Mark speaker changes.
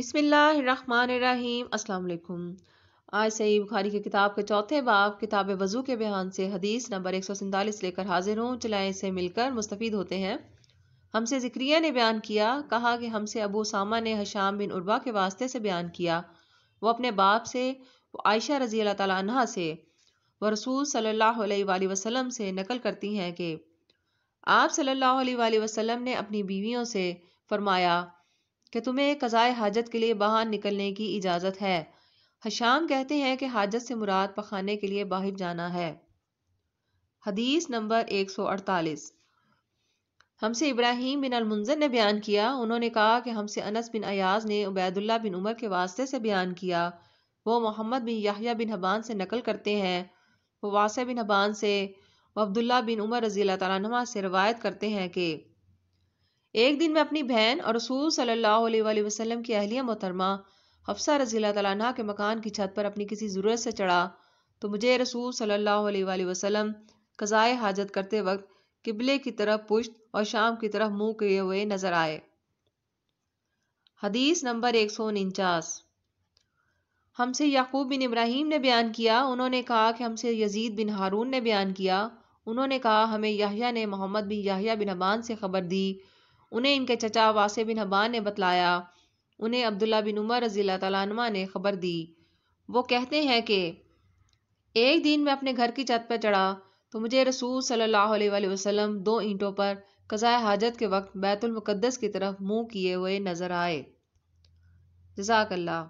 Speaker 1: बिसमीम् अल्लाम आज सही बुखारी की किताब के चौथे बाब किताब वज़ू के बयान से हदीस नंबर एक सौ सैंतालीस लेकर हाजिर हूँ चलाएँ से मिलकर मुस्तफ़ होते हैं हमसे जिक्रिया ने बयान किया कहा कि हमसे अबू सामा ने हशाम बिन उर्वा के वास्ते से बयान किया वो अपने बाप से वो आयशा रजी अल्लाह तला से व रसूल सल्लल्लाहु अलैहि वसल्लम से नकल करती हैं कि आप सल्लल्लाहु अलैहि वसल्लम ने अपनी बीवियों से फरमाया कि तुम्हें कज़ाय हाजत के लिए बाहर निकलने की इजाज़त है हशाम कहते हैं कि हाजत से मुराद पखाने के लिए बाहर जाना है हदीस नंबर 148 हमसे इब्राहिम बिन अलमुंजर ने बयान किया उन्होंने कहा कि हमसे अनस बिन अयाज ने उबैदुल्ला बिन उमर के वास्ते से बयान किया वो मोहम्मद बिन याहिया बिन हबान से नकल करते हैं वो वास बिन हबान से अब्दुल्ला बिन उमर रजील तला से रवायत करते हैं कि एक दिन मैं अपनी बहन और रसूल सल्लल्लाहु अलैहि वसल्लम की अहलिया मोहतरमा हफ्सा रजील तला के मकान की छत पर अपनी किसी ज़रूरत से चढ़ा तो मुझे रसूल सल्लल्लाहु अलैहि वसल्लम कज़ाए हाजत करते वक्त किबले की तरफ पुश्त और शाम की तरफ मुंह किए हुए नजर आए हदीस नंबर एक सौ उनचास हमसे याकूब बिन इब्राहिम ने बयान किया उन्होंने कहा कि हमसे यजीद बिन हारून ने बयान किया उन्होंने कहा हमें याहिया ने मोहम्मद बिन याहिया बिन अमान से खबर दी उन्हें इनके चचा वासे बिन हबान ने बतलाया उन्हें अब्दुल्ला बिन उमर रजील तला ने खबर दी वो कहते हैं कि एक दिन मैं अपने घर की छत पर चढ़ा तो मुझे रसूल सल्लल्लाहु अलैहि वसल्लम दो ईंटों पर कज़ाय हाजत के वक्त बैतुलमक़दस की तरफ मुंह किए हुए नज़र आए जजाकल्ला